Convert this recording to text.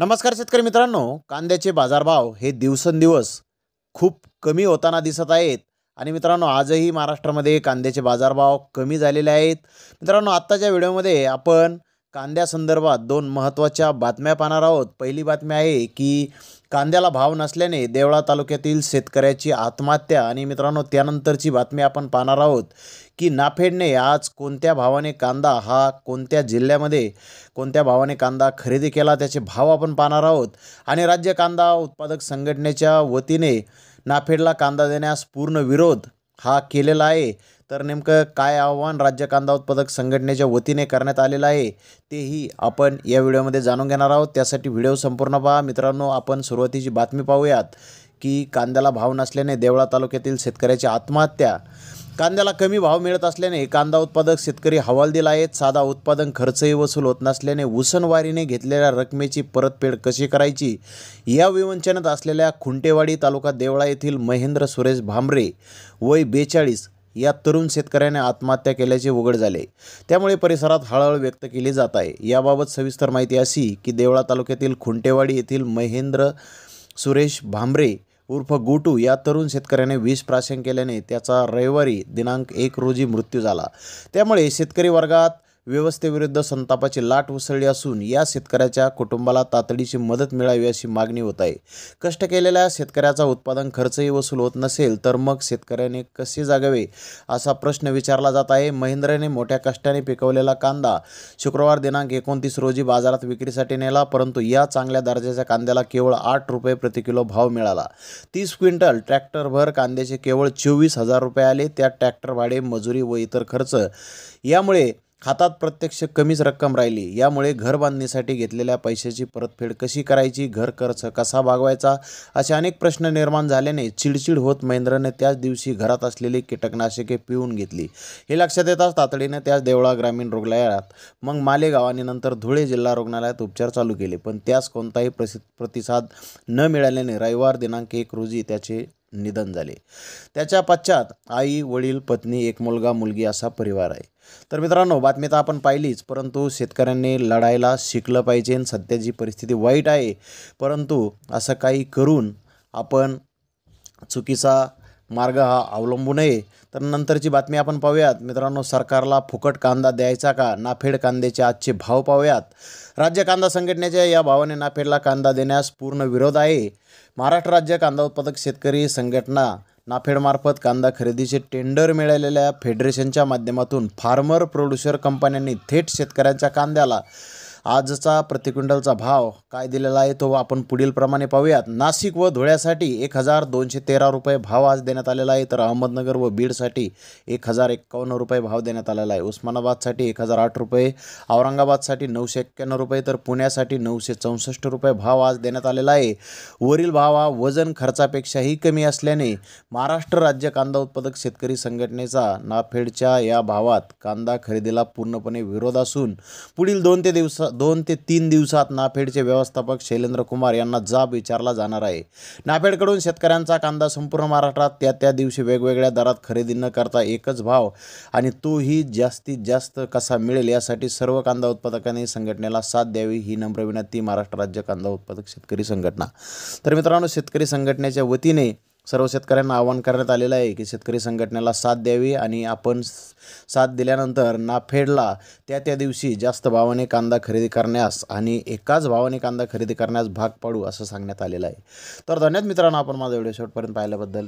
नमस्कार शेतकरी मित्रांनो कांद्याचे बाजारभाव हे दिवसेंदिवस खूप कमी होताना दिसत आहेत आणि मित्रांनो आजही महाराष्ट्रामध्ये कांद्याचे बाजारभाव कमी झालेले आहेत मित्रांनो आत्ताच्या व्हिडिओमध्ये आपण कांद्यासंदर्भात दोन महत्त्वाच्या बातम्या पाहणार आहोत पहिली बातमी आहे की कांद्याला भाव नसल्याने देवळा तालुक्यातील शेतकऱ्याची आत्महत्या आणि मित्रांनो त्यानंतरची बातमी आपण पाहणार आहोत की नाफेडने आज कोणत्या भावाने कांदा हा कोणत्या जिल्ह्यामध्ये कोणत्या भावाने कांदा खरेदी केला त्याचे भाव आपण पाहणार आहोत आणि राज्य कांदा उत्पादक संघटनेच्या वतीने नाफेडला कांदा देण्यास पूर्ण विरोध हा केलेला आहे तर नेमकं काय आव्हान राज्य कांदा उत्पादक संघटनेच्या वतीने करण्यात आलेलं आहे तेही आपण या व्हिडिओमध्ये जाणून घेणार आहोत त्यासाठी व्हिडिओ संपूर्ण पहा मित्रांनो आपण सुरुवातीची बातमी पाहूयात की कांद्याला भाव नसल्याने देवळा तालुक्यातील शेतकऱ्याची आत्महत्या कांद्याला कमी भाव मिळत असल्याने कांदा उत्पादक शेतकरी हवालदिला आहेत साधा उत्पादन खर्चही वसूल होत नसल्याने उसनवारीने घेतलेल्या रकमेची परतफेड कशी करायची या विवंचनात असलेल्या खुंटेवाडी तालुका देवळा येथील महेंद्र सुरेश भांबरे वय बेचाळीस या तरुण शेतकऱ्याने आत्महत्या केल्याचे उघड झाले त्यामुळे परिसरात हळहळ व्यक्त केली जात आहे याबाबत सविस्तर माहिती अशी की देवळा तालुक्यातील खुंटेवाडी येथील महेंद्र सुरेश भांबरे उर्फ गोटू या तरुण शेतकऱ्याने विष प्राशन केल्याने त्याचा रविवारी दिनांक एक रोजी मृत्यू झाला त्यामुळे शेतकरी वर्गात व्यवस्थेविरुद्ध संतापाची लाट उसळली असून या शेतकऱ्याच्या कुटुंबाला तातडीची मदत मिळावी अशी मागणी होत आहे कष्ट केलेल्या शेतकऱ्याचा उत्पादन खर्चही वसूल होत नसेल तर मग शेतकऱ्याने कसे जागावे असा प्रश्न विचारला जात आहे महिंद्राने मोठ्या कष्टाने पिकवलेला कांदा शुक्रवार दिनांक एकोणतीस रोजी बाजारात विक्रीसाठी नेला परंतु या चांगल्या दर्जाच्या कांद्याला केवळ आठ रुपये प्रति किलो भाव मिळाला तीस क्विंटल ट्रॅक्टरभर कांद्याचे केवळ चोवीस हजार रुपये आले त्या ट्रॅक्टर भाडे मजुरी व इतर खर्च यामुळे खातात प्रत्यक्ष कमीच रक्कम राहिली यामुळे घर बांधणीसाठी घेतलेल्या पैशाची परतफेड कशी करायची घर खर्च कसा भागवायचा असे अनेक प्रश्न निर्माण झाल्याने चिडचिड होत महेंद्रने त्याच दिवशी घरात असलेली कीटकनाशके पिऊन घेतली हे लक्षात येताच तातडीने त्याच देवळा ग्रामीण रुग्णालयात मग मालेगाव आणि नंतर धुळे जिल्हा रुग्णालयात उपचार चालू केले पण त्यास कोणताही प्रसि प्रतिसाद न मिळाल्याने रविवार दिनांक एक रोजी त्याचे निधन झाले त्याच्या पश्चात आई वडील पत्नी एक मुलगा मुलगी असा परिवार आहे तर मित्रांनो बातमी तर आपण पाहिलीच परंतु शेतकऱ्यांनी लढायला शिकलं पाहिजे सध्याची परिस्थिती वाईट आहे परंतु असं काही करून आपण चुकीचा मार्ग हा अवलंबू नये तर नंतरची बातमी आपण पाहूयात मित्रांनो सरकारला फुकट कांदा द्यायचा का नाफेड कांद्याचे आजचे भाव पाहूयात राज्य कांदा संघटनेच्या या भावाने नाफेडला कांदा देण्यास पूर्ण विरोध आहे महाराष्ट्र राज्य कांदा उत्पादक शेतकरी संघटना नाफेडमार्फत कांदा खरेदीचे टेंडर मिळालेल्या फेडरेशनच्या माध्यमातून फार्मर प्रोड्युसर कंपन्यांनी थेट शेतकऱ्यांच्या कांद्याला आजचा प्रतिक्विंटलचा भाव काय दिलेला आहे तो आपण पुढील प्रमाणे पाहूयात नाशिक व धुळ्यासाठी एक हजार दोनशे तेरा रुपये भाव आज देण्यात आलेला आहे तर अहमदनगर व बीडसाठी एक हजार एक्कावन्न रुपये भाव देण्यात आलेला आहे उस्मानाबादसाठी एक हजार आठ रुपये औरंगाबादसाठी नऊशे एक्क्याण्णव रुपये तर पुण्यासाठी नऊशे चौसष्ट रुपये भाव आज देण्यात आलेला आहे वरील भाव हा वजन खर्चापेक्षाही कमी असल्याने महाराष्ट्र राज्य कांदा उत्पादक शेतकरी संघटनेचा नाफेडच्या या भावात कांदा खरेदीला पूर्णपणे विरोध असून पुढील दोन ते दिवसा दोन ते तीन दिवसात नाफेडचे व्यवस्थापक शैलेंद्र कुमार यांना जाब विचारला जाणार आहे नाफेडकडून शेतकऱ्यांचा कांदा संपूर्ण महाराष्ट्रात त्या त्या दिवशी वेगवेगळ्या दरात खरेदी न करता एकच भाव आणि तोही जास्तीत जास्त कसा मिळेल यासाठी सर्व कांदा उत्पादकांनी संघटनेला साथ द्यावी ही नम्र विनंती महाराष्ट्र राज्य कांदा उत्पादक शेतकरी संघटना तर मित्रांनो शेतकरी संघटनेच्या वतीने सर्व शेतकऱ्यांना आवाहन करण्यात आलेलं आहे की शेतकरी संघटनेला साथ द्यावी आणि आपण साथ दिल्यानंतर नाफेडला त्या त्या दिवशी जास्त भावाने कांदा खरेदी करण्यास आणि एकाच भावाने कांदा खरेदी करण्यास भाग पाडू असं सांगण्यात आलेलं आहे तर धन्यवाद मित्रांनो आपण माझा व्हिडिओ शेवटपर्यंत पाहिल्याबद्दल